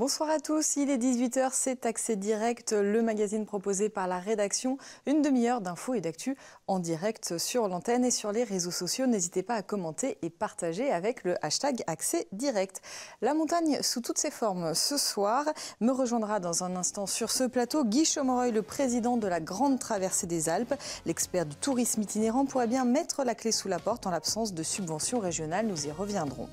Bonsoir à tous, il est 18h, c'est Accès Direct, le magazine proposé par la rédaction. Une demi-heure d'infos et d'actu en direct sur l'antenne et sur les réseaux sociaux. N'hésitez pas à commenter et partager avec le hashtag Accès Direct. La montagne sous toutes ses formes ce soir me rejoindra dans un instant sur ce plateau Guy Chomoroy, le président de la Grande Traversée des Alpes. L'expert du tourisme itinérant pourrait bien mettre la clé sous la porte en l'absence de subventions régionales, nous y reviendrons.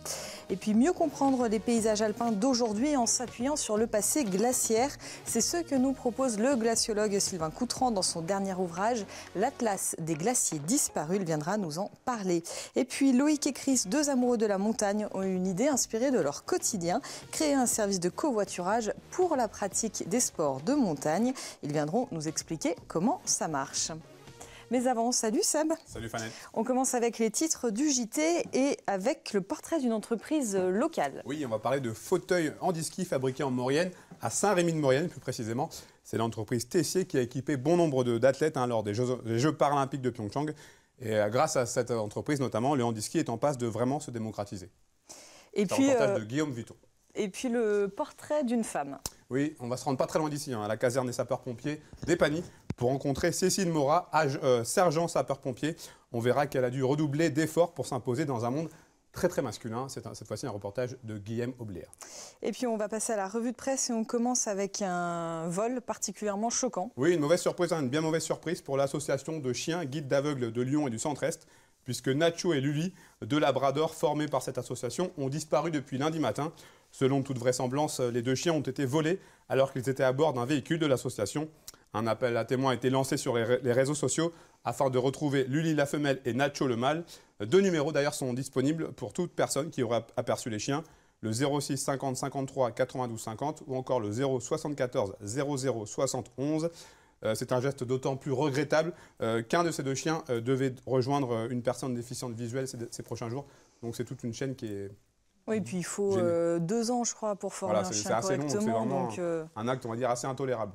Et puis mieux comprendre les paysages alpins d'aujourd'hui en s'appuyant sur le passé glaciaire. C'est ce que nous propose le glaciologue Sylvain Coutran dans son dernier ouvrage, L'Atlas des glaciers disparus. Il viendra nous en parler. Et puis Loïc et Chris, deux amoureux de la montagne, ont eu une idée inspirée de leur quotidien, créer un service de covoiturage pour la pratique des sports de montagne. Ils viendront nous expliquer comment ça marche. Mais avant, salut Seb. Salut Fanel On commence avec les titres du JT et avec le portrait d'une entreprise locale. Oui, on va parler de fauteuils en fabriqués en Maurienne, à Saint-Rémy-de-Maurienne plus précisément. C'est l'entreprise Tessier qui a équipé bon nombre d'athlètes hein, lors des Jeux, paralympiques de Pyeongchang. Et euh, grâce à cette entreprise notamment, le handiski est en passe de vraiment se démocratiser. Et puis, reportage euh, de Guillaume Vuitton. Et puis le portrait d'une femme. Oui, on va se rendre pas très loin d'ici, hein, à la caserne des sapeurs-pompiers d'Épagny, pour rencontrer Cécile Mora, euh, sergent sapeur-pompier. On verra qu'elle a dû redoubler d'efforts pour s'imposer dans un monde très très masculin. C'est cette fois-ci un reportage de Guillaume Aubléa. Et puis on va passer à la revue de presse et on commence avec un vol particulièrement choquant. Oui, une mauvaise surprise, hein, une bien mauvaise surprise pour l'association de chiens guides d'aveugles de Lyon et du Centre-Est, puisque Nacho et Luli, deux labradors formés par cette association, ont disparu depuis lundi matin. Selon toute vraisemblance, les deux chiens ont été volés alors qu'ils étaient à bord d'un véhicule de l'association. Un appel à témoins a été lancé sur les réseaux sociaux afin de retrouver Luli la femelle et Nacho le mâle. Deux numéros d'ailleurs sont disponibles pour toute personne qui aurait aperçu les chiens. Le 06 50 53 92 50 ou encore le 074 00 71. C'est un geste d'autant plus regrettable euh, qu'un de ces deux chiens euh, devait rejoindre euh, une personne déficiente visuelle ces prochains jours. Donc c'est toute une chaîne qui est oui, et puis il faut euh, deux ans, je crois, pour former un chien assez correctement. C'est vraiment euh, un acte, on va dire, assez intolérable.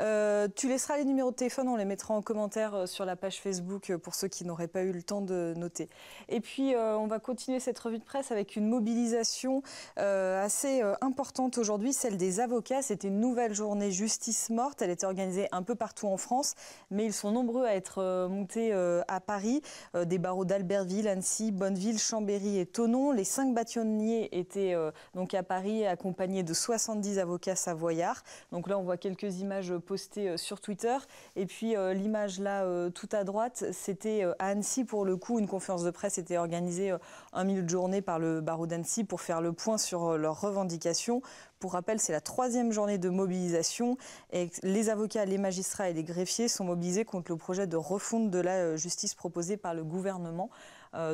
Euh, tu laisseras les numéros de téléphone, on les mettra en commentaire euh, sur la page Facebook euh, pour ceux qui n'auraient pas eu le temps de noter. Et puis, on va continuer cette revue de presse avec une mobilisation assez importante aujourd'hui, celle des avocats. C'était une nouvelle journée justice morte. Elle était organisée un peu partout en France, mais ils sont nombreux à être montés à Paris. des barreaux d'Albertville, Annecy, Bonneville, Chambéry et Thonon. Les cinq bâtonniers étaient donc à Paris, accompagnés de 70 avocats savoyards. Donc là, on voit quelques images posté euh, sur Twitter. Et puis euh, l'image là, euh, tout à droite, c'était à Annecy pour le coup. Une conférence de presse était organisée un milieu de journée par le barreau d'Annecy pour faire le point sur leurs revendications. Pour rappel, c'est la troisième journée de mobilisation. Et les avocats, les magistrats et les greffiers sont mobilisés contre le projet de refonte de la justice proposé par le gouvernement.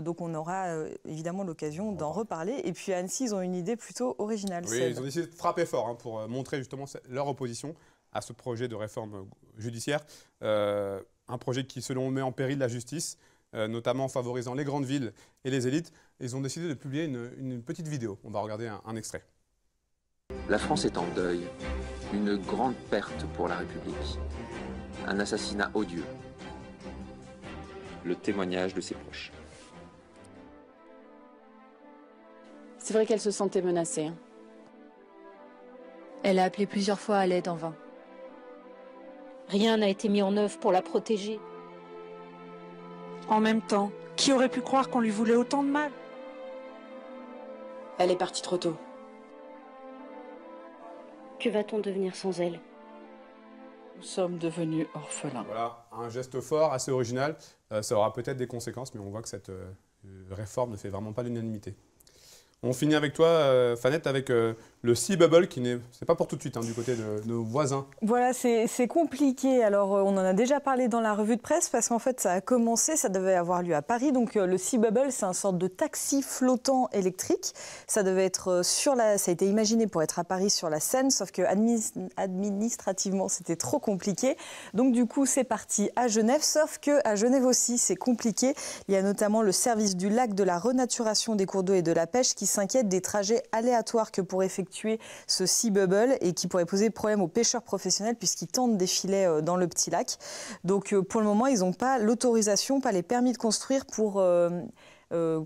donc on aura évidemment l'occasion d'en reparler. Et puis à Annecy, ils ont une idée plutôt originale. Oui, ils ont décidé de frapper fort hein, pour montrer justement leur opposition à ce projet de réforme judiciaire. Euh, un projet qui, selon eux, met en péril la justice, euh, notamment en favorisant les grandes villes et les élites. Ils ont décidé de publier une, petite vidéo. On va regarder un extrait. La France est en deuil. Une grande perte pour la République. Un assassinat odieux. Le témoignage de ses proches. C'est vrai qu'elle se sentait menacée. Hein. Elle a appelé plusieurs fois à l'aide en vain. Rien n'a été mis en œuvre pour la protéger. En même temps, qui aurait pu croire qu'on lui voulait autant de mal Elle est partie trop tôt. Que va-t-on devenir sans elle Nous sommes devenus orphelins. Voilà, un geste fort, assez original. Euh, ça aura peut-être des conséquences, mais on voit que cette euh, réforme ne fait vraiment pas l'unanimité. On finit avec toi, euh, Fanette, avec euh, le Sea Bubble qui n'est pas pour tout de suite hein, du côté de, nos voisins. Voilà, c'est compliqué. Alors, euh, on en a déjà parlé dans la revue de presse parce qu'en fait, ça a commencé, ça devait avoir lieu à Paris. Donc, le Sea Bubble, c'est un sorte de taxi flottant électrique. Ça devait être sur la. Ça a été imaginé pour être à Paris sur la Seine, sauf que administrativement, c'était trop compliqué. Donc, du coup, c'est parti à Genève, sauf que à Genève aussi, c'est compliqué. Il y a notamment le service du lac de la renaturation des cours d'eau et de la pêche qui s'inquiète des trajets aléatoires que pourrait effectuer ce Sea Bubble et qui pourrait poser problème aux pêcheurs professionnels puisqu'ils tentent des filets euh, dans le petit lac. Donc euh, pour le moment, ils n'ont pas l'autorisation, pas les permis de construire pour... Euh,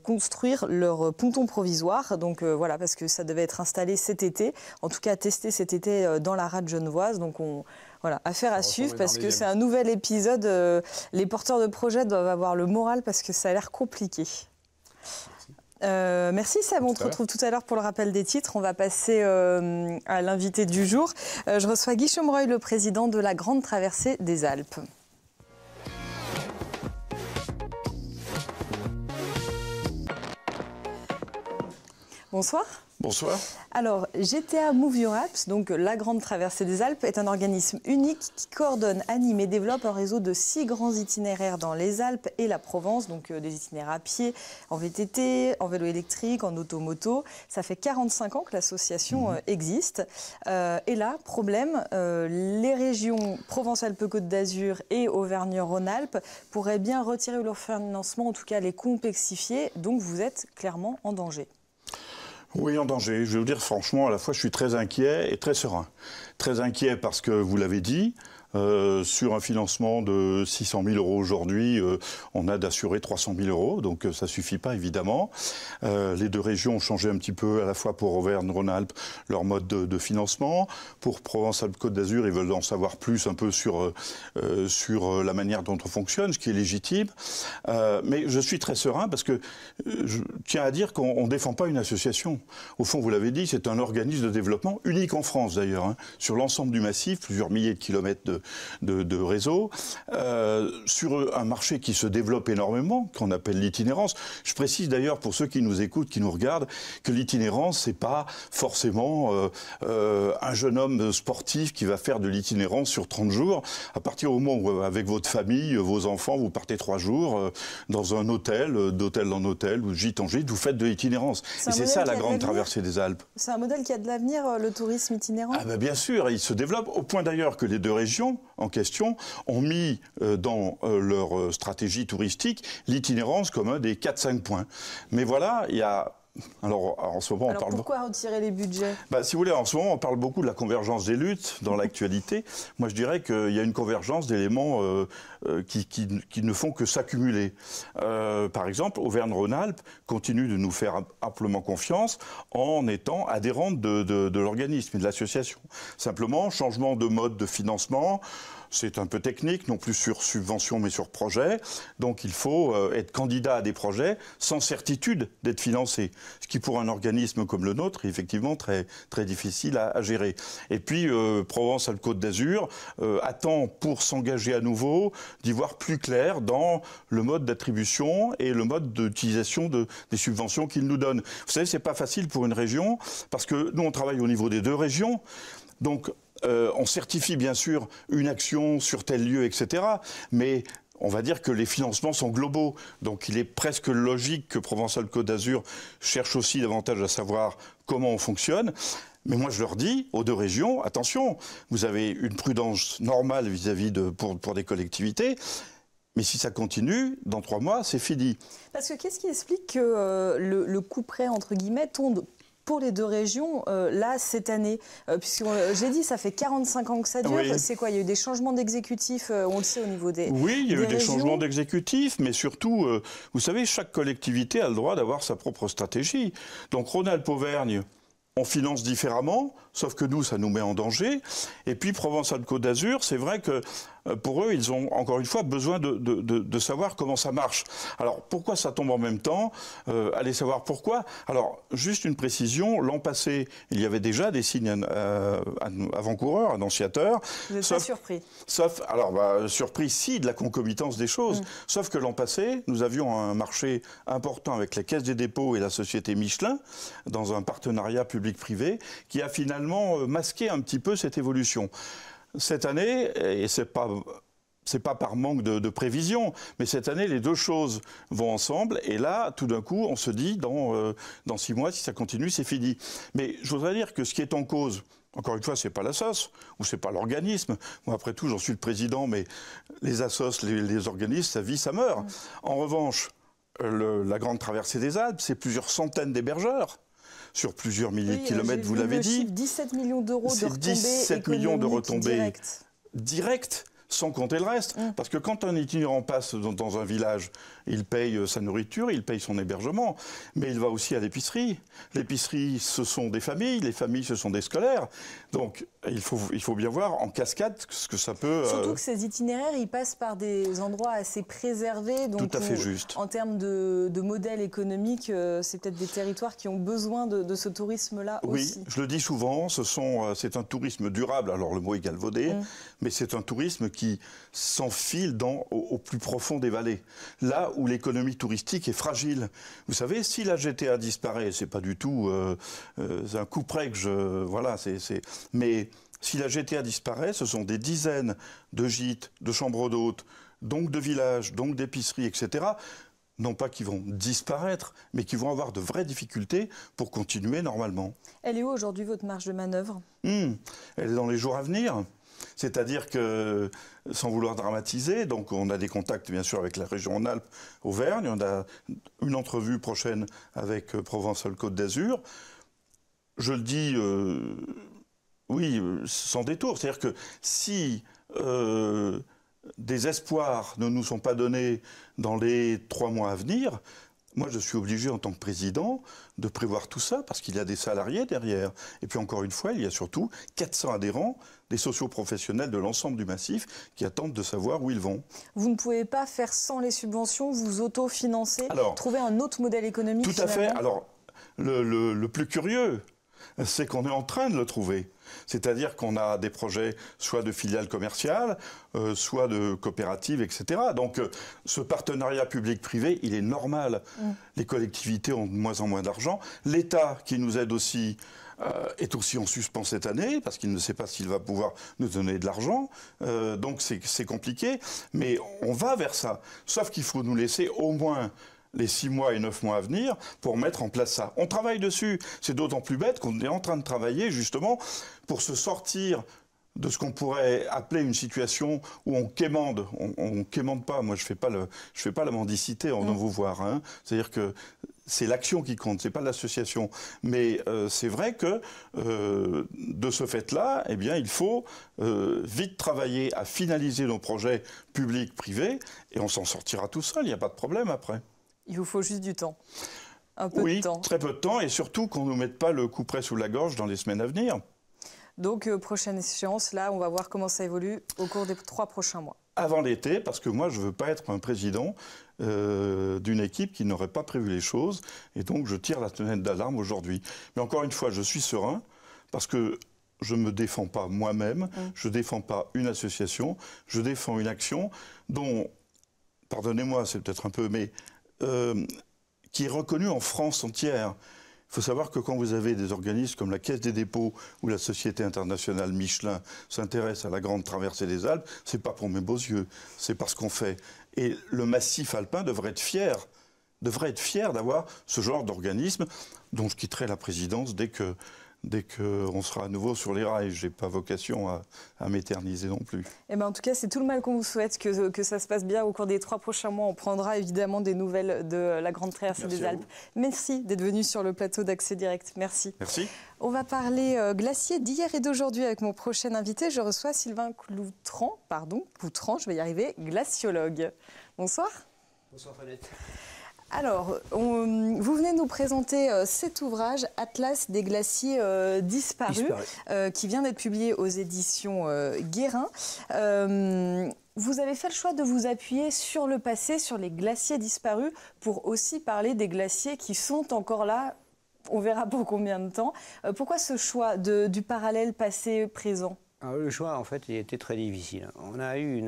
construire leur ponton provisoire. Donc voilà, parce que ça devait être installé cet été, en tout cas testé cet été dans la rade genevoise. Donc on, voilà, affaire à suivre parce que c'est un nouvel épisode. les porteurs de projets doivent avoir le moral parce que ça a l'air compliqué. Euh, merci Seb, on te retrouve tout à l'heure pour le rappel des titres. On va passer euh, à l'invité du jour. Euh, je reçois Guy le président de la Grande Traversée des Alpes. Bonsoir. Bonsoir. Alors, GTA Move Your Apps, donc euh, la grande traversée des Alpes, est un organisme unique qui coordonne, anime et développe un réseau de six grands itinéraires dans les Alpes et la Provence, donc euh, des itinéraires à pied, en VTT, en vélo électrique, en automoto. Ça fait 45 ans que l'association mhm. euh, existe. et là, problème, les régions Provence-Alpes-Côte d'Azur et Auvergne-Rhône-Alpes pourraient bien retirer leur financement, en tout cas les complexifier. Donc, vous êtes clairement en danger. Oui, en danger. Je vais vous dire franchement, à la fois, je suis très inquiet et très serein. Très inquiet parce que, vous l'avez dit, euh, sur un financement de 600 000 euros aujourd'hui, euh, on a d'assurer 300 000 euros, donc ça euh, ça suffit pas évidemment. les deux régions ont changé un petit peu, à la fois pour Auvergne-Rhône-Alpes, leur mode de, financement. Pour Provence-Alpes-Côte d'Azur, ils veulent en savoir plus un peu sur, sur la manière dont on fonctionne, ce qui est légitime. mais je suis très serein parce que je tiens à dire qu'on ne défend pas une association. Au fond, vous l'avez dit, c'est un organisme de développement unique en France d'ailleurs, hein. sur l'ensemble du massif, plusieurs milliers de kilomètres de, de, réseau, euh, sur un marché qui se développe énormément, qu'on appelle l'itinérance. Je précise d'ailleurs pour ceux qui nous écoutent, qui nous regardent, que l'itinérance, c'est pas forcément euh, euh, un jeune homme sportif qui va faire de l'itinérance sur 30 jours. À partir du moment où, avec votre famille, vos enfants, vous partez trois jours dans un hôtel, d'hôtel en hôtel, ou gîte en gîte, vous faites de l'itinérance. Et c'est ça la grande traversée des Alpes. C'est un modèle qui a de l'avenir, le tourisme itinérant ah ben Bien sûr, il se développe, au point d'ailleurs que les deux régions en question ont mis euh, dans euh, leur euh, stratégie touristique l'itinérance comme un des 4-5 points. Mais voilà, il y a alors en ce moment, on parle. Pourquoi retirer les budgets bah, Si vous voulez, en ce moment, on parle beaucoup de la convergence des luttes dans l'actualité. Moi, je dirais qu'il y a une convergence d'éléments euh, euh, qui, qui, qui, ne font que s'accumuler. Euh, par exemple, Auvergne-Rhône-Alpes continue de nous faire amplement confiance en étant adhérente de, de, de l'organisme et de l'association. Simplement, changement de mode de financement c'est un peu technique, non plus sur subvention mais sur projet. Donc il faut euh, être candidat à des projets sans certitude d'être financé, ce qui pour un organisme comme le nôtre est effectivement très, très difficile à, gérer. Et puis euh, Provence-Alpes-Côte d'Azur euh, attend pour s'engager à nouveau d'y voir plus clair dans le mode d'attribution et le mode d'utilisation de, des subventions qu'il nous donne. Vous savez, c'est pas facile pour une région parce que nous on travaille au niveau des deux régions. Donc, euh, on certifie bien sûr une action sur tel lieu, etc. Mais on va dire que les financements sont globaux. Donc il est presque logique que Provençal Côte d'Azur cherche aussi davantage à savoir comment on fonctionne. Mais moi, je leur dis aux deux régions, attention, vous avez une prudence normale vis-à-vis de, pour, pour des collectivités, mais si ça continue, dans trois mois, c'est fini. Parce que qu'est-ce qui explique que euh, le, le, coup près, entre guillemets, tombe pour les deux régions, euh, là, cette année euh, Puisque euh, j'ai dit, ça fait 45 ans que ça dure. C'est quoi Il y a eu des changements d'exécutif, on le sait, au niveau des. Oui, il y a eu des, changements d'exécutif, mais surtout, vous savez, chaque collectivité a le droit d'avoir sa propre stratégie. Donc, Rhône-Alpes Auvergne, on finance différemment, sauf que nous, ça nous met en danger. Et puis Provence-Alpes-Côte d'Azur, c'est vrai que euh, pour eux, ils ont encore une fois besoin de, savoir comment ça marche. Alors pourquoi ça tombe en même temps euh, Allez savoir pourquoi. Alors juste une précision, l'an passé, il y avait déjà des signes euh, avant-coureurs, annonciateurs. Vous surpris Sauf, alors bah, surpris si, de la concomitance des choses. Mm. Sauf que l'an passé, nous avions un marché important avec la Caisse des dépôts et la société Michelin, dans un partenariat public-privé, qui a finalement masqué un petit peu cette évolution cette année, et c'est pas pas par manque de, prévision, mais cette année, les deux choses vont ensemble. Et là, tout d'un coup, on se dit, euh, dans, six mois, si ça continue, c'est fini. Mais je voudrais dire que ce qui est en cause, encore une fois, ce n'est pas la ou ou n'est pas l'organisme. Moi, après tout, j'en suis le président, mais les assos, les, organismes, ça vit, ça meurt. Mmh. En revanche, la grande traversée des Alpes, c'est plusieurs centaines d'hébergeurs sur plusieurs milliers de kilomètres, vous l'avez dit. 17 millions d'euros de retombées. 17 millions de retombées directes. sans compter le reste. Mm. Parce que quand un itinérant passe dans, dans, un village, il paye euh, sa nourriture, il paye son hébergement, mais il va aussi à l'épicerie. L'épicerie, ce sont des familles, les familles, ce sont des scolaires. Donc, il faut, il faut bien voir en cascade ce que ça peut. Euh, Surtout que ces itinéraires, ils passent par des endroits assez préservés. Donc Tout à fait juste. En termes de, de modèle économique, euh, c'est peut-être des territoires qui ont besoin de, ce tourisme-là oui, aussi. Oui, je le dis souvent, ce sont, euh, c'est un tourisme durable. Alors le mot est galvaudé, mm. mais c'est un tourisme qui s'enfile dans, au, plus profond des vallées, là où l'économie touristique est fragile. Vous savez, si la GTA disparaît, c'est pas du tout un coup près que je. Voilà, c'est. Mais si la GTA disparaît, ce sont des dizaines de gîtes, de chambres d'hôtes, donc de villages, donc d'épiceries, etc. Non pas qui vont disparaître, mais qui vont avoir de vraies difficultés pour continuer normalement. Elle est où aujourd'hui votre marge de manœuvre hmm, Elle est dans les jours à venir. C'est-à-dire que, sans vouloir dramatiser, donc on a des contacts bien sûr avec la région en Alpes, Auvergne, on a une entrevue prochaine avec euh, provence alpes Côte d'Azur. Je le dis euh, oui, euh, sans détour. C'est-à-dire que si euh, des espoirs ne nous sont pas donnés dans les trois mois à venir, moi, je suis obligé en tant que président de prévoir tout ça parce qu'il y a des salariés derrière. Et puis encore une fois, il y a surtout 400 adhérents des socioprofessionnels de l'ensemble du massif qui attendent de savoir où ils vont. Vous ne pouvez pas faire sans les subventions, vous autofinancer, trouver un autre modèle économique. Tout à fait. Alors, le plus curieux, c'est qu'on est en train de le trouver. C'est-à-dire qu'on a des projets soit de filiales commerciales, euh, soit de coopératives, etc. Donc euh, ce partenariat public-privé, il est normal. Mm. Les collectivités ont de moins en moins d'argent. L'État, qui nous aide aussi, euh, est aussi en suspens cette année, parce qu'il ne sait pas s'il va pouvoir nous donner de l'argent. donc c'est compliqué. Mais on va vers ça. Sauf qu'il faut nous laisser au moins les six mois et neuf mois à venir pour mettre en place ça. On travaille dessus. C'est d'autant plus bête qu'on est en train de travailler justement pour se sortir de ce qu'on pourrait appeler une situation où on quémande. On, on quémande pas. Moi, je fais pas fais pas la mendicité en vous voir. Hein. C'est-à-dire que c'est l'action qui compte, c'est pas l'association. Mais euh, c'est vrai que euh, de ce fait-là, eh bien, il faut euh, vite travailler à finaliser nos projets publics, privés, et on s'en sortira tout seul. Il n'y a pas de problème après. Il vous faut juste du temps. Un peu de temps. très peu de temps et surtout qu'on ne nous mette pas le coup près sous la gorge dans les semaines à venir. Donc, euh, prochaine échéance, là, on va voir comment ça évolue au cours des trois prochains mois. Avant l'été, parce que moi, je ne veux pas être un président euh, d'une équipe qui n'aurait pas prévu les choses. Et donc, je tire la tenette d'alarme aujourd'hui. Mais encore une fois, je suis serein, parce que je ne me défends pas moi-même, mmh. je ne défends pas une association, je défends une action dont, pardonnez-moi, c'est peut-être un peu, mais euh, qui est reconnu en France entière. Il faut savoir que quand vous avez des organismes comme la Caisse des dépôts ou la Société internationale Michelin s'intéresse à la grande traversée des Alpes, ce n'est pas pour mes beaux yeux, c'est parce qu'on fait. Et le massif alpin devrait être fier, devrait être fier d'avoir ce genre d'organisme dont je quitterai la présidence dès que dès qu'on sera à nouveau sur les rails. Je n'ai pas vocation à, m'éterniser non plus. Et eh ben en tout cas, c'est tout le mal qu'on vous souhaite, que, ça se passe bien au cours des trois prochains mois. On prendra évidemment des nouvelles de la Grande terre Merci des Alpes. Merci d'être venu sur le plateau d'Accès Direct. Merci. Merci. On va parler euh, glacier d'hier et d'aujourd'hui avec mon prochain invité. Je reçois Sylvain Cloutran. pardon, Cloutran, je vais y arriver, glaciologue. Bonsoir. Bonsoir Fanette. Alors, vous venez de nous présenter euh, cet ouvrage, Atlas des glaciers euh, disparus, euh, qui vient d'être publié aux éditions Guérin. vous avez fait le choix de vous appuyer sur le passé, sur les glaciers disparus, pour aussi parler des glaciers qui sont encore là. On verra pour combien de temps. pourquoi ce choix du parallèle passé-présent ah, le choix, en fait, il était très difficile. On a eu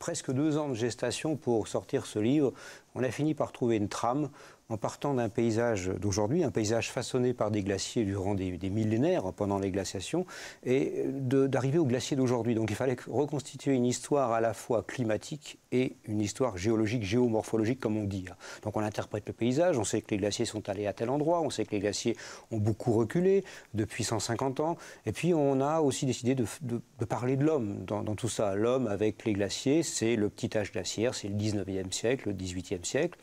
presque deux ans de gestation pour sortir ce livre. On a fini par trouver une trame en partant d'un paysage d'aujourd'hui, un paysage façonné par des glaciers durant des, millénaires pendant les glaciations, et d'arriver au glacier d'aujourd'hui. Donc il fallait reconstituer une histoire à la fois climatique et une histoire géologique, géomorphologique, comme on dit. Donc on interprète le paysage, on sait que les glaciers sont allés à tel endroit, on sait que les glaciers ont beaucoup reculé depuis 150 ans, et puis on a aussi décidé de, parler de l'homme dans, dans tout ça. L'homme avec les glaciers, c'est le petit âge glaciaire, c'est le 19e siècle, le 18e siècle,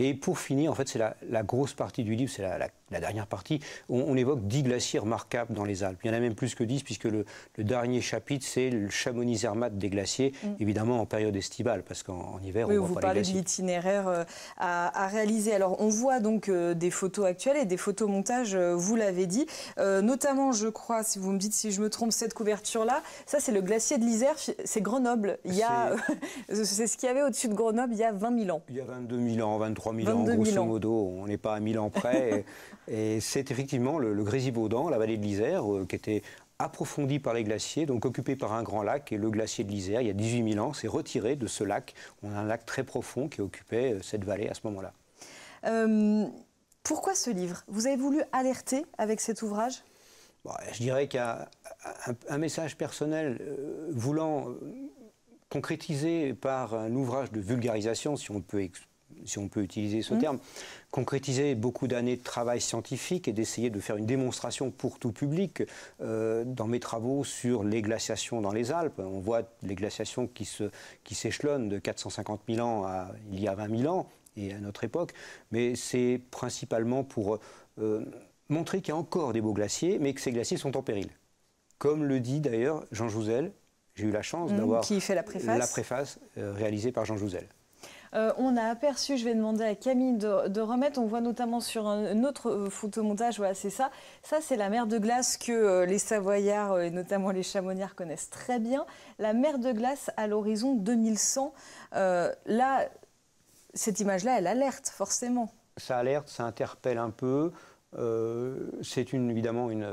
et pour finir, en fait, c'est la, grosse partie du livre, c'est la la dernière partie, on, évoque 10 glaciers remarquables dans les Alpes. Il y en a même plus que 10, puisque le, dernier chapitre, c'est le Chamonix-Zermatt des glaciers, mm. évidemment en période estivale, parce qu'en hiver, on voit pas les glaciers. de l'itinéraire euh, à, réaliser. Alors, on voit donc euh, des photos actuelles et des photomontages, euh, vous l'avez dit. notamment, je crois, si vous me dites si je me trompe, cette couverture-là, ça, c'est le glacier de l'Isère, c'est Grenoble. Il c'est ce qu'il y avait au-dessus de Grenoble il y a 20 000 ans. Il y a 22 000 ans, 23 000 ans, grosso modo. On n'est pas à 1000 ans près. c'est effectivement le, le la vallée de l'Isère, euh, qui était approfondie par les glaciers, donc occupée par un grand lac, et le glacier de l'Isère, il y a 18 000 ans, s'est retiré de ce lac. On a un lac très profond qui occupait euh, cette vallée à ce moment-là. Euh, pourquoi ce livre Vous avez voulu alerter avec cet ouvrage Je dirais qu'il y a un message personnel voulant concrétiser par un ouvrage de vulgarisation, si on peut si on peut utiliser ce mmh. terme, concrétiser beaucoup d'années de travail scientifique et d'essayer de faire une démonstration pour tout public. Euh, dans mes travaux sur les glaciations dans les Alpes, on voit les glaciations qui, s'échelonnent de 450 000 ans à il y a 20 000 ans et à notre époque, mais c'est principalement pour euh, montrer qu'il y a encore des beaux glaciers, mais que ces glaciers sont en péril. Comme le dit d'ailleurs Jean Jouzel, j'ai eu la chance mmh, d'avoir la préface, la préface euh, réalisée par Jean Jouzel. Euh, on a aperçu, je vais demander à Camille de, remettre, on voit notamment sur un, autre euh, photomontage, voilà, c'est ça. Ça, c'est la mer de glace que euh, les Savoyards et notamment les Chamonnières connaissent très bien. La mer de glace à l'horizon 2100. là, cette image-là, elle alerte forcément. Ça alerte, ça interpelle un peu. Euh, c'est évidemment une,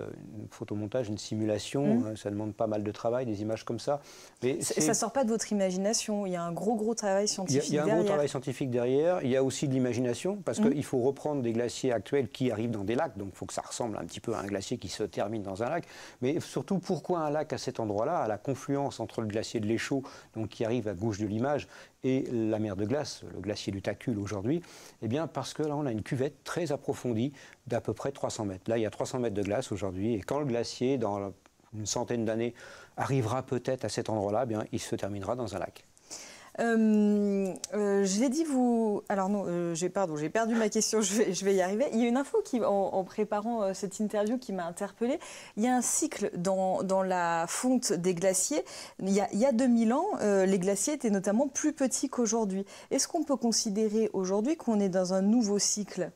photomontage, une simulation. Mmh. Hein, ça demande pas mal de travail, des images comme ça. Mais ça sort pas de votre imagination. Il y a un gros, gros travail scientifique derrière. Il y a, un gros travail scientifique derrière. Il y a aussi de l'imagination parce mmh. qu'il faut reprendre des glaciers actuels qui arrivent dans des lacs. Donc il faut que ça ressemble un petit peu à un glacier qui se termine dans un lac. Mais surtout, pourquoi un lac à cet endroit-là, à la confluence entre le glacier de l'Échaud, donc qui arrive à gauche de l'image, et la mer de glace, le glacier du Tacul aujourd'hui, eh bien parce que là on a une cuvette très approfondie d'à peu près 300 mètres. Là il y a 300 mètres de glace aujourd'hui et quand le glacier dans une centaine d'années arrivera peut-être à cet endroit-là, eh bien il se terminera dans un lac. Euh, euh, je l'ai dit, vous. Alors non, euh, j'ai pardon, j'ai perdu ma question. Je vais, y arriver. Il y a une info qui, en, préparant euh, cette interview, qui m'a interpellée. Il y a un cycle dans, dans la fonte des glaciers. Il y a, il y a 2000 ans, les glaciers étaient notamment plus petits qu'aujourd'hui. Est-ce qu'on peut considérer aujourd'hui qu'on est dans un nouveau cycle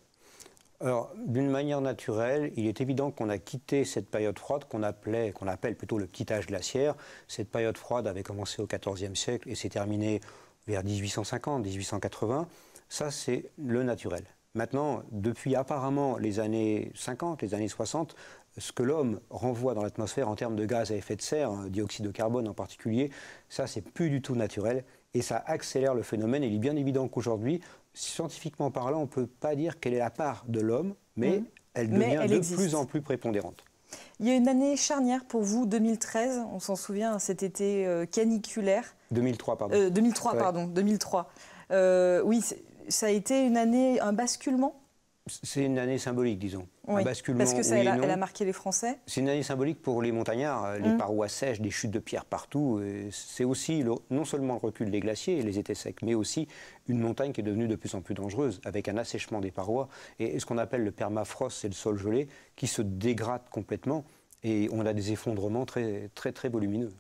alors, d'une manière naturelle, il est évident qu'on a quitté cette période froide qu'on appelait, qu'on appelle plutôt le petit âge glaciaire. Cette période froide avait commencé au XIVe siècle et s'est terminée vers 1850, 1880. Ça, c'est le naturel. Maintenant, depuis apparemment les années 50, les années 60, ce que l'homme renvoie dans l'atmosphère en termes de gaz à effet de serre, hein, dioxyde de carbone en particulier, ça c'est plus du tout naturel et ça accélère le phénomène. il est bien évident qu'aujourd'hui, scientifiquement parlant, on ne peut pas dire quelle est la part de l'homme, mais mmh. elle devient de plus en plus prépondérante. Il y a une année charnière pour vous, 2013, on s'en souvient, cet été euh, caniculaire. 2003, pardon. 2003, euh, pardon, 2003. Euh, oui, ça a été une année, un basculement C'est une année symbolique, disons. Parce que ça, elle, a, marqué les Français. C'est une année symbolique pour les montagnards, euh, les mmh. parois sèches, des chutes de pierres partout. Euh, c'est aussi non seulement le recul des glaciers et les étés secs, mais aussi une montagne qui est devenue de plus en plus dangereuse, avec un assèchement des parois et ce qu'on appelle le permafrost, c'est le sol gelé, qui se dégrade complètement et on a des effondrements très, très, très volumineux.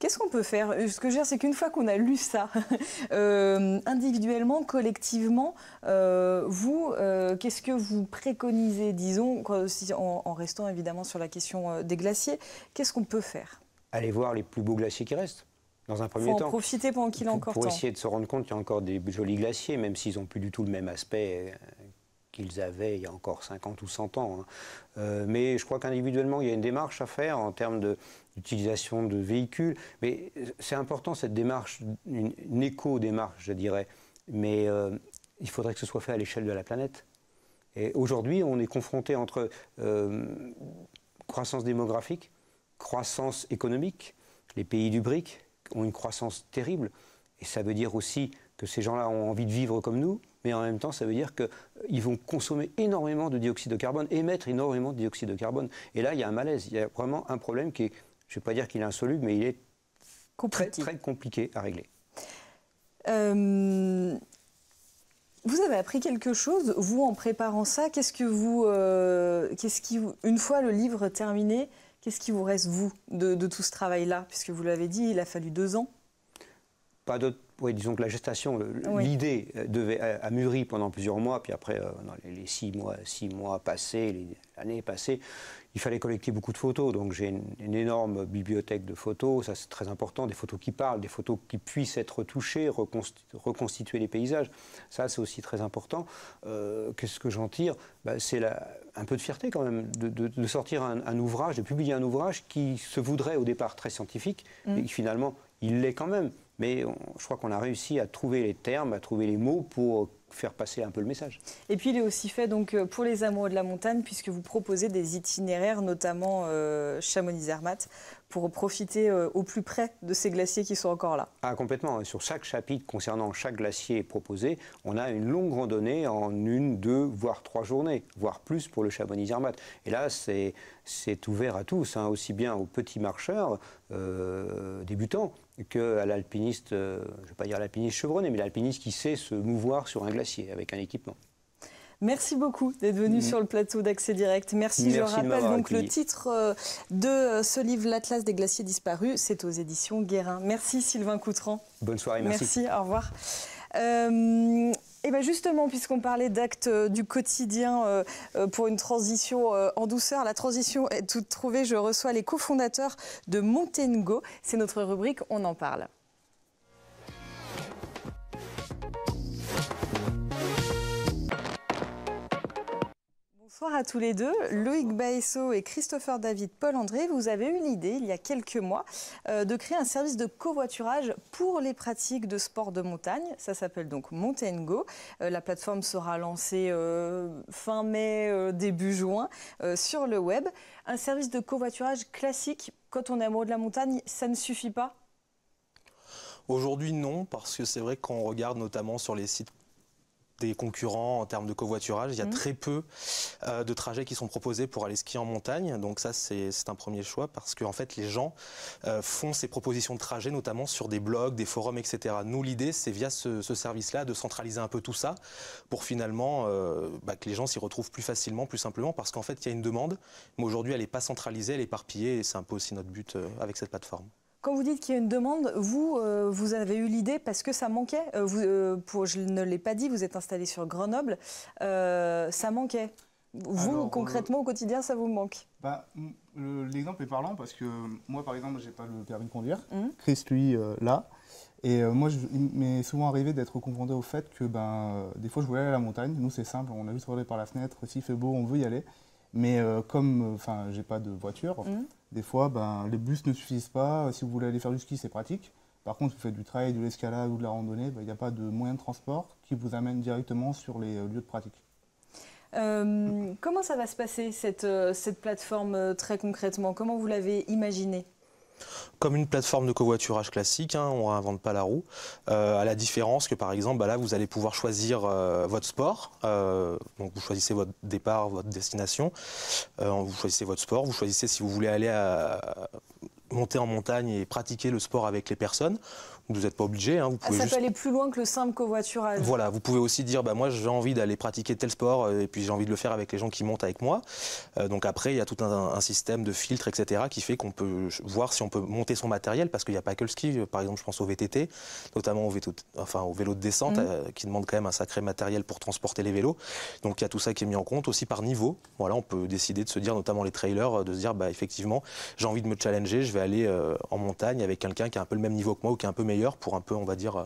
Qu'est-ce qu'on peut faire euh, Ce que je veux dire, c'est qu'une fois qu'on a lu ça, euh, individuellement, collectivement, euh, vous, qu'est-ce que vous préconisez, disons, en, restant évidemment sur la question des glaciers, qu'est-ce qu'on peut faire Aller voir les plus beaux glaciers qui restent. Dans un premier temps. en profiter pendant qu'il est encore pour temps. Pour essayer de se rendre compte qu'il y a encore des jolis glaciers, même s'ils n'ont plus du tout le même aspect qu'ils avaient il y a encore 50 ou 100 ans. Hein. mais je crois qu'individuellement, il y a une démarche à faire en termes de, utilisation de véhicules. Mais c'est important cette démarche, une, éco-démarche, je dirais. Mais euh, il faudrait que ce soit fait à l'échelle de la planète. Et aujourd'hui, on est confronté entre euh, croissance démographique, croissance économique. Les pays du BRIC ont une croissance terrible. Et ça veut dire aussi que ces gens-là ont envie de vivre comme nous, mais en même temps, ça veut dire qu'ils euh, vont consommer énormément de dioxyde de carbone, émettre énormément de dioxyde de carbone. Et là, il y a un malaise, il y a vraiment un problème qui est je ne vais pas dire qu'il est insoluble, mais il est très, très compliqué à régler. Euh, vous avez appris quelque chose, vous, en préparant ça. Qu'est-ce que vous, euh, qui, une fois le livre terminé, qu'est-ce qui vous reste vous de, tout ce travail-là, puisque vous l'avez dit, il a fallu deux ans. Pas d'autre. Oui, disons que la gestation, l'idée euh, devait a, mûri pendant plusieurs mois, puis après, les, six mois, six mois passés, l'année passée, il fallait collecter beaucoup de photos, donc j'ai une, énorme bibliothèque de photos, ça c'est très important, des photos qui parlent, des photos qui puissent être touchées, reconstituer, les paysages, ça c'est aussi très important. Euh, qu'est-ce que j'en tire ben, C'est un peu de fierté quand même de, sortir un, ouvrage, de publier un ouvrage qui se voudrait au départ très scientifique, mm. et finalement il l'est quand même. Mais je crois qu'on a réussi à trouver les termes, à trouver les mots pour faire passer un peu le message. Et puis il est aussi fait donc euh, pour les amoureux de la montagne puisque vous proposez des itinéraires, notamment euh, Chamonix-Zermatt, pour profiter euh, au plus près de ces glaciers qui sont encore là. Ah complètement. Sur chaque chapitre concernant chaque glacier proposé, on a une longue randonnée en une, deux, voire trois journées, voire plus pour le Chamonix-Zermatt. Et là c'est ouvert à tous, hein, aussi bien aux petits marcheurs débutants qu'à l'alpiniste, euh, je ne vais pas dire l'alpiniste chevronné, mais l'alpiniste qui sait se mouvoir sur un glacier avec un équipement. Merci beaucoup d'être venu mm. sur le plateau d'Accès Direct. Merci. je rappelle donc le titre euh, de euh, ce livre, L'Atlas des glaciers disparus. C'est aux éditions Guérin. Merci Sylvain Coutran. Bonne soirée, merci. Merci, au revoir. Et eh bien justement, puisqu'on parlait d'actes euh, du quotidien euh, euh, pour une transition en douceur, la transition est toute trouvée. Je reçois les cofondateurs de Montengo. C'est notre rubrique On en parle. Bonsoir à tous les deux. Loïc Baesso et Christopher David Paul André, vous avez eu l'idée, il y a quelques mois, euh, de créer un service de covoiturage pour les pratiques de sport de montagne. Ça s'appelle donc Montaigne Go. Euh, la plateforme sera lancée euh, fin mai, début juin, sur le web. Un service de covoiturage classique, quand on est amoureux de la montagne, ça ne suffit pas Aujourd'hui, non, parce que c'est vrai qu'on regarde notamment sur les sites des concurrents en termes de covoiturage. Il y a mmh. très peu euh, de trajets qui sont proposés pour aller skier en montagne. Donc ça, c'est un premier choix parce qu'en fait, les gens euh, font ces propositions de trajets, notamment sur des blogs, des forums, etc. Nous, l'idée, c'est via ce, service-là de centraliser un peu tout ça pour finalement euh, bah, que les gens s'y retrouvent plus facilement, plus simplement, parce qu'en fait, il y a une demande, mais aujourd'hui, elle n'est pas centralisée, elle est éparpillée, et c'est un peu aussi notre but avec cette plateforme. Quand vous dites qu'il y a une demande, vous, euh, vous avez eu l'idée parce que ça manquait. Euh, euh, je ne l'ai pas dit, vous êtes installé sur Grenoble. ça manquait. Vous, concrètement, au quotidien, ça vous manque bah, L'exemple est parlant parce que moi, par exemple, je n'ai pas le permis de conduire. Hum. Chris, lui, là. Et moi, il m'est souvent arrivé d'être confronté au fait que ben, des fois, je voulais aller à la montagne. Nous, c'est simple, on a juste regardé par la fenêtre. S'il fait beau, on veut y aller. Mais comme enfin, je n'ai pas de voiture, hum. Des fois, ben, les bus ne suffisent pas. Euh, si vous voulez aller faire du ski, c'est pratique. Par contre, si vous faites du trail, de l'escalade ou de la randonnée, ben, il n'y a pas de moyen de transport qui vous amène directement sur les euh, lieux de pratique. Euh, comment ça va se passer, cette, cette plateforme, très concrètement Comment vous l'avez imaginée comme une plateforme de covoiturage classique, hein, on ne réinvente pas la roue, euh, à la différence que par exemple, bah là, vous allez pouvoir choisir euh, votre sport, euh, donc vous choisissez votre départ, votre destination, vous choisissez votre sport, vous choisissez si vous voulez aller à, monter en montagne et pratiquer le sport avec les personnes. Vous n'êtes pas obligé. Hein, vous ah, pouvez ça peut aller plus loin que le simple covoiturage. Voilà, vous pouvez aussi dire, bah, moi j'ai envie d'aller pratiquer tel sport euh, et puis j'ai envie de le faire avec les gens qui montent avec moi. Euh, donc après, il y a tout un, système de filtres, etc., qui fait qu'on peut voir si on peut monter son matériel, parce qu'il n'y a pas que le ski. Euh, par exemple, je pense au VTT, notamment au, vélo, enfin, au vélo de descente, mmh. qui demande quand même un sacré matériel pour transporter les vélos. Donc il y a tout ça qui est mis en compte, aussi par niveau. Voilà, on peut décider de se dire, notamment les trailers, de se dire, bah, effectivement, j'ai envie de me challenger, je vais aller euh, en montagne avec quelqu'un qui a un peu le même niveau que moi ou qui est un peu meilleur pour un peu, on va dire, euh,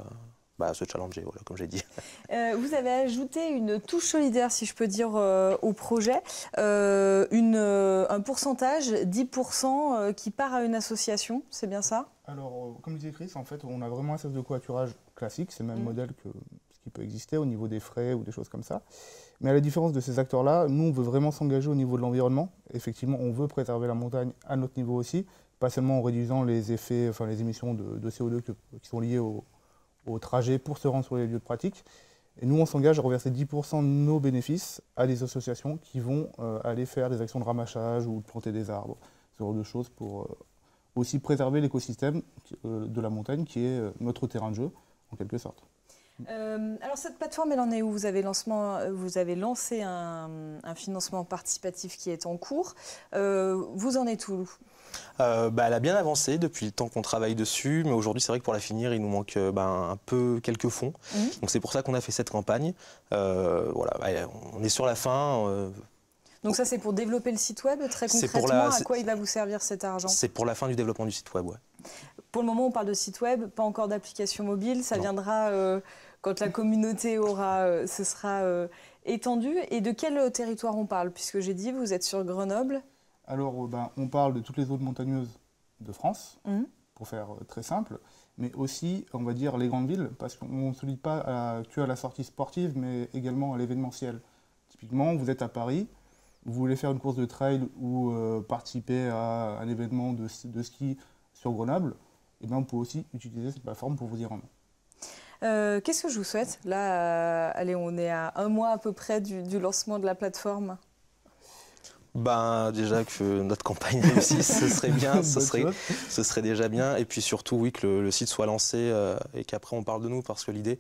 bah, se challenger, comme j'ai dit. Euh, vous avez ajouté une touche solidaire, si je peux dire, au projet. une, un pourcentage, 10%, qui part à une association, c'est bien ça Alors, comme disait Chris, en fait, on a vraiment un service de covoiturage classique, c'est le même mm. modèle que ce qui peut exister au niveau des frais ou des choses comme ça. Mais à la différence de ces acteurs-là, nous, on veut vraiment s'engager au niveau de l'environnement. Effectivement, on veut préserver la montagne à notre niveau aussi pas seulement en réduisant les effets, enfin les émissions de, CO2 qui sont liées au, trajet pour se rendre sur les lieux de pratique. Et nous, on s'engage à reverser 10% de nos bénéfices à des associations qui vont euh, aller faire des actions de ramassage ou de planter des arbres, ce genre de choses pour euh, aussi préserver l'écosystème euh, de la montagne qui est notre terrain de jeu, en quelque sorte. alors cette plateforme, elle en est où vous avez, lancé un, financement participatif qui est en cours. vous en êtes où euh, bah, elle a bien avancé depuis le temps qu'on travaille dessus, mais aujourd'hui, c'est vrai que pour la finir, il nous manque euh, ben, un peu quelques fonds. Mhm. Donc c'est pour ça qu'on a fait cette campagne. Euh, voilà, on est sur la fin. donc ça, c'est pour développer le site web très concrètement. Pour à quoi il va vous servir cet argent C'est pour la fin du développement du site web, ouais. Pour le moment, on parle de site web, pas encore d'application mobile. Ça viendra quand la communauté aura, ce sera étendu. Et de quel territoire on parle Puisque j'ai dit, vous êtes sur Grenoble. Alors, euh, ben, on parle de toutes les zones montagneuses de France, mmh. pour faire euh, très simple, mais aussi, on va dire, les grandes villes, parce qu'on ne se limite pas à, que à la sortie sportive, mais également à l'événementiel. Typiquement, vous êtes à Paris, vous voulez faire une course de trail ou euh, participer à un événement de, ski sur Grenoble, et bien, on aussi utiliser cette plateforme pour vous y rendre. Euh, Qu'est-ce que je vous souhaite Là, allez, on est à un mois à peu près du lancement de la plateforme ben, déjà que notre campagne réussisse, ce serait bien, ce serait, ce serait déjà bien. Et puis surtout, oui, que le, site soit lancé euh, et qu'après on parle de nous, parce que l'idée,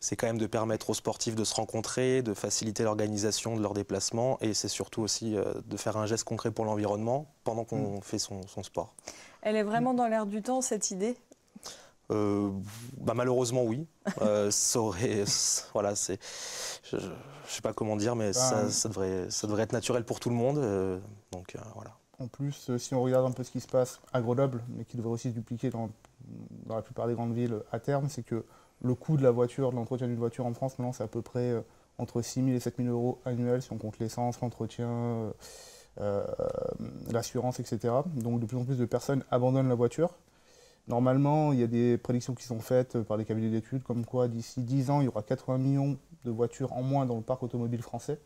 c'est quand même de permettre aux sportifs de se rencontrer, de faciliter l'organisation de leurs déplacements, et c'est surtout aussi euh, de faire un geste concret pour l'environnement pendant qu'on mm. fait son sport. Elle est vraiment dans l'air du temps, cette idée euh, bah malheureusement oui. Euh, voilà, c'est, je, ne sais pas comment dire, mais ah. ça, devrait, ça devrait être naturel pour tout le monde. Euh, donc voilà. En plus, si on regarde un peu ce qui se passe à Grenoble, mais qui devrait aussi se dupliquer dans, la plupart des grandes villes à terme, c'est que le coût de la voiture, l'entretien d'une voiture en France, maintenant c'est à peu près entre 6 000 et 7 000 euros annuels si on compte l'essence, l'entretien. l'assurance, etc. Donc de plus en plus de personnes abandonnent la voiture Normalement, il y a des prédictions qui sont faites euh, par les cabinets d'études, comme quoi d'ici 10 ans, il y aura 80 millions de voitures en moins dans le parc automobile français.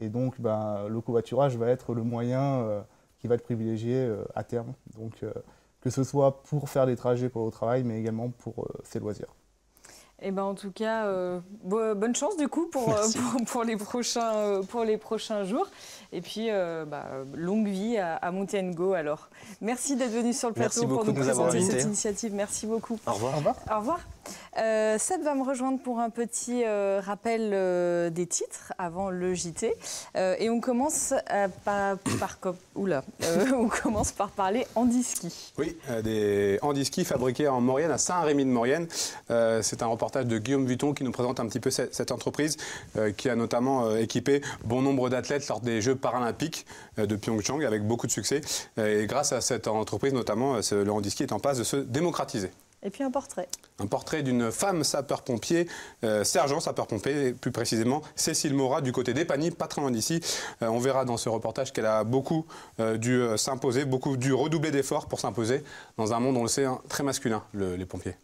Et donc, bah, le covoiturage va être le moyen euh, qui va être privilégié euh, à terme. Donc, que ce soit pour faire des trajets pour le travail, mais également pour ses loisirs. Eh ben, en tout cas, euh, bonne chance du coup pour, euh, les, prochains, euh, pour les prochains jours. Et puis, bah, longue vie à, Montaigne-Go alors. Merci d'être venu sur le plateau pour nous, présenter cette initiative. Merci beaucoup. Au revoir. Au revoir. Euh, va me rejoindre pour un petit euh, rappel euh, des titres avant le JT. Euh, et on commence, par, on commence par parler handiski. Oui, des handiski fabriqués en Maurienne, à Saint-Rémy-de-Maurienne. C'est un reportage de Guillaume Vuitton qui nous présente un petit peu cette, entreprise qui a notamment équipé bon nombre d'athlètes lors des Jeux paralympiques de Pyeongchang avec beaucoup de succès. et grâce à cette entreprise notamment, le handiski est en passe de se démocratiser. Et puis un portrait. Un portrait d'une femme sapeur-pompier, euh, sergent sapeur-pompier, plus précisément Cécile Mora du côté des Paniers, pas très loin d'ici. Euh, on verra dans ce reportage qu'elle a beaucoup euh, dû s'imposer, beaucoup dû redoubler d'efforts pour s'imposer dans un monde, on le sait, hein, très masculin, les pompiers.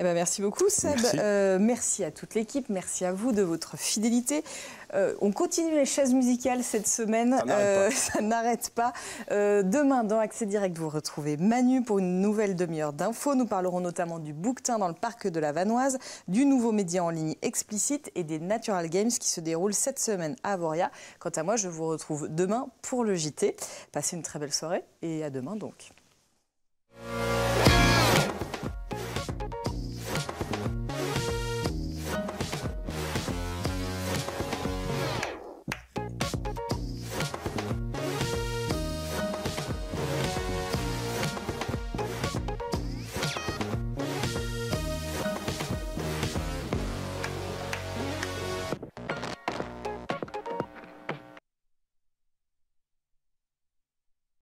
Eh ben, merci beaucoup, Seb. Euh, merci, à toute l'équipe. Merci à vous de votre fidélité. Euh, on continue les chaises musicales cette semaine. Ça n'arrête euh, pas. demain, dans Accès Direct, vous retrouvez Manu pour une nouvelle demi-heure d'infos. Nous parlerons notamment du bouquetin dans le parc de la Vanoise, du nouveau média en ligne explicite et des Natural Games qui se déroulent cette semaine à Voria. Quant à moi, je vous retrouve demain pour le JT. Passez une très belle soirée et à demain donc.